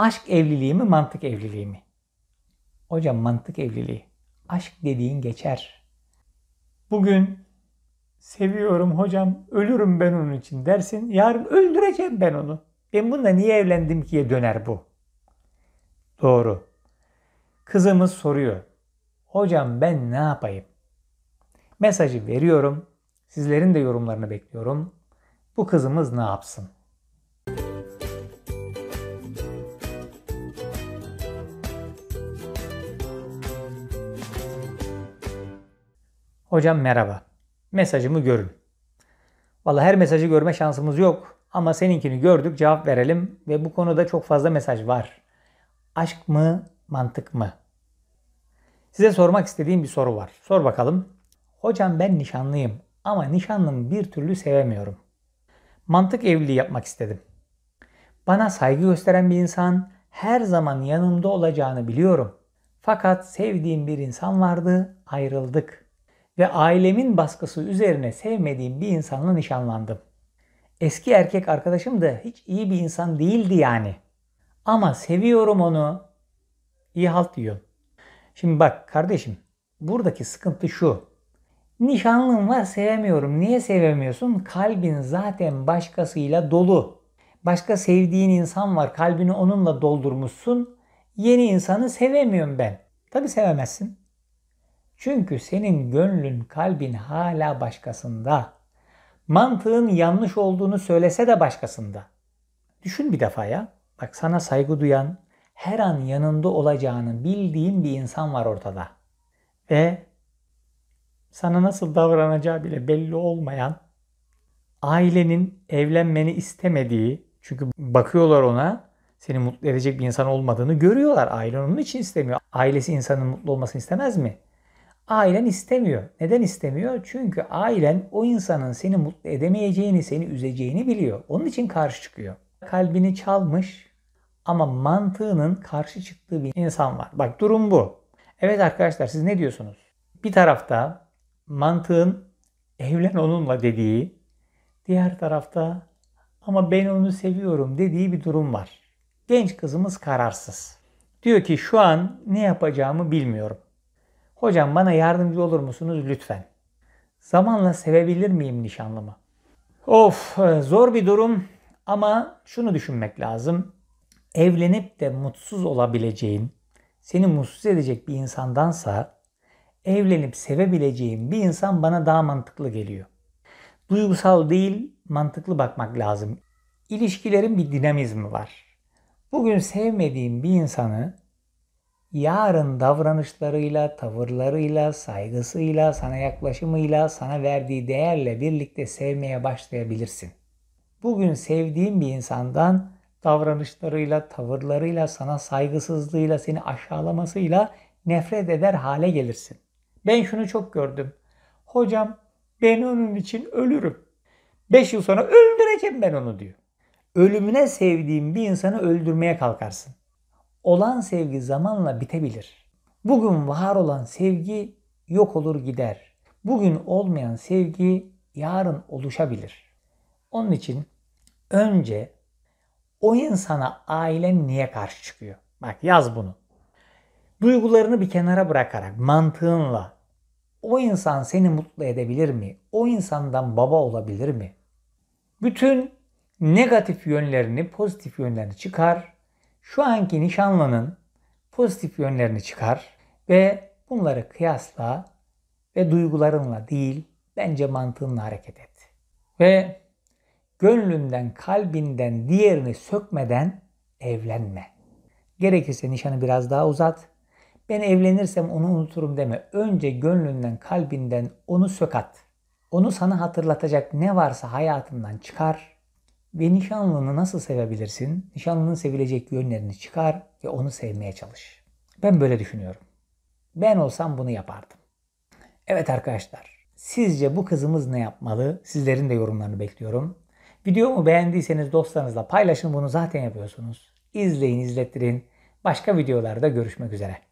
Aşk evliliği mi, mantık evliliği mi? Hocam mantık evliliği. Aşk dediğin geçer. Bugün seviyorum hocam, ölürüm ben onun için dersin. Yarın öldüreceğim ben onu. Ben bununla niye evlendim ki'ye döner bu. Doğru. Kızımız soruyor. Hocam ben ne yapayım? Mesajı veriyorum. Sizlerin de yorumlarını bekliyorum. Bu kızımız ne yapsın? Hocam merhaba. Mesajımı görün. Valla her mesajı görme şansımız yok ama seninkini gördük cevap verelim ve bu konuda çok fazla mesaj var. Aşk mı, mantık mı? Size sormak istediğim bir soru var. Sor bakalım. Hocam ben nişanlıyım ama nişanlımı bir türlü sevemiyorum. Mantık evliliği yapmak istedim. Bana saygı gösteren bir insan, her zaman yanımda olacağını biliyorum. Fakat sevdiğim bir insan vardı, ayrıldık ve ailemin baskısı üzerine sevmediğim bir insanla nişanlandım. Eski erkek arkadaşım da hiç iyi bir insan değildi yani. Ama seviyorum onu. İyi halt diyor. Şimdi bak kardeşim buradaki sıkıntı şu. Nişanlım var sevemiyorum. Niye sevemiyorsun? Kalbin zaten başkasıyla dolu. Başka sevdiğin insan var. Kalbini onunla doldurmuşsun. Yeni insanı sevemiyorum ben. Tabi sevemezsin. Çünkü senin gönlün, kalbin hala başkasında. Mantığın yanlış olduğunu söylese de başkasında. Düşün bir defa ya. Bak sana saygı duyan, her an yanında olacağını bildiğin bir insan var ortada. Ve sana nasıl davranacağı bile belli olmayan, ailenin evlenmeni istemediği, çünkü bakıyorlar ona seni mutlu edecek bir insan olmadığını görüyorlar. Ailen onun için istemiyor. Ailesi insanın mutlu olmasını istemez mi? ailen istemiyor. Neden istemiyor? Çünkü ailen o insanın seni mutlu edemeyeceğini, seni üzeceğini biliyor. Onun için karşı çıkıyor. Kalbini çalmış ama mantığının karşı çıktığı bir insan var. Bak durum bu. Evet arkadaşlar siz ne diyorsunuz? Bir tarafta mantığın evlen onunla dediği, diğer tarafta ama ben onu seviyorum dediği bir durum var. Genç kızımız kararsız. Diyor ki şu an ne yapacağımı bilmiyorum. Hocam bana yardımcı olur musunuz lütfen? Zamanla sevebilir miyim nişanlımı? Of e, zor bir durum ama şunu düşünmek lazım. Evlenip de mutsuz olabileceğin, seni mutsuz edecek bir insandansa evlenip sevebileceğim bir insan bana daha mantıklı geliyor. Duygusal değil, mantıklı bakmak lazım. İlişkilerin bir dinamizmi var. Bugün sevmediğim bir insanı yarın davranışlarıyla, tavırlarıyla, saygısıyla, sana yaklaşımıyla, sana verdiği değerle birlikte sevmeye başlayabilirsin. Bugün sevdiğin bir insandan davranışlarıyla, tavırlarıyla, sana saygısızlığıyla, seni aşağılamasıyla nefret eder hale gelirsin. Ben şunu çok gördüm. Hocam ben onun için ölürüm. Beş yıl sonra öldüreceğim ben onu diyor. Ölümüne sevdiğin bir insanı öldürmeye kalkarsın olan sevgi zamanla bitebilir. Bugün var olan sevgi yok olur gider. Bugün olmayan sevgi yarın oluşabilir. Onun için önce o insana ailen niye karşı çıkıyor? Bak yaz bunu. Duygularını bir kenara bırakarak mantığınla o insan seni mutlu edebilir mi? O insandan baba olabilir mi? Bütün negatif yönlerini, pozitif yönlerini çıkar şu anki nişanlının pozitif yönlerini çıkar ve bunları kıyasla ve duygularınla değil bence mantığınla hareket et. Ve gönlünden, kalbinden diğerini sökmeden evlenme. Gerekirse nişanı biraz daha uzat. Ben evlenirsem onu unuturum deme. Önce gönlünden, kalbinden onu sök at. Onu sana hatırlatacak ne varsa hayatından çıkar ve nişanlını nasıl sevebilirsin? Nişanlının sevilecek yönlerini çıkar ve onu sevmeye çalış. Ben böyle düşünüyorum. Ben olsam bunu yapardım. Evet arkadaşlar. Sizce bu kızımız ne yapmalı? Sizlerin de yorumlarını bekliyorum. Videomu beğendiyseniz dostlarınızla paylaşın. Bunu zaten yapıyorsunuz. İzleyin, izlettirin. Başka videolarda görüşmek üzere.